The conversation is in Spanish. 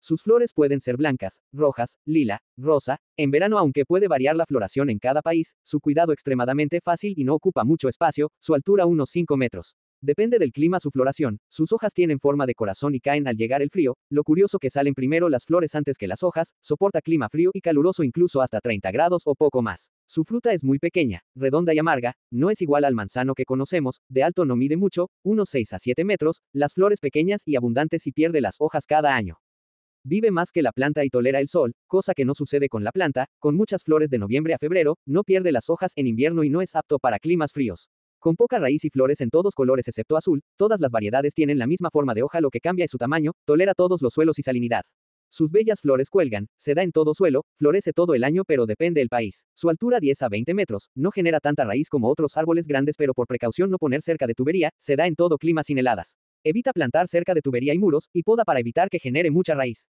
Sus flores pueden ser blancas, rojas, lila, rosa, en verano aunque puede variar la floración en cada país, su cuidado extremadamente fácil y no ocupa mucho espacio, su altura unos 5 metros. Depende del clima su floración, sus hojas tienen forma de corazón y caen al llegar el frío, lo curioso que salen primero las flores antes que las hojas, soporta clima frío y caluroso incluso hasta 30 grados o poco más. Su fruta es muy pequeña, redonda y amarga, no es igual al manzano que conocemos, de alto no mide mucho, unos 6 a 7 metros, las flores pequeñas y abundantes y pierde las hojas cada año. Vive más que la planta y tolera el sol, cosa que no sucede con la planta, con muchas flores de noviembre a febrero, no pierde las hojas en invierno y no es apto para climas fríos. Con poca raíz y flores en todos colores excepto azul, todas las variedades tienen la misma forma de hoja lo que cambia es su tamaño, tolera todos los suelos y salinidad. Sus bellas flores cuelgan, se da en todo suelo, florece todo el año pero depende del país. Su altura 10 a 20 metros, no genera tanta raíz como otros árboles grandes pero por precaución no poner cerca de tubería, se da en todo clima sin heladas. Evita plantar cerca de tubería y muros, y poda para evitar que genere mucha raíz.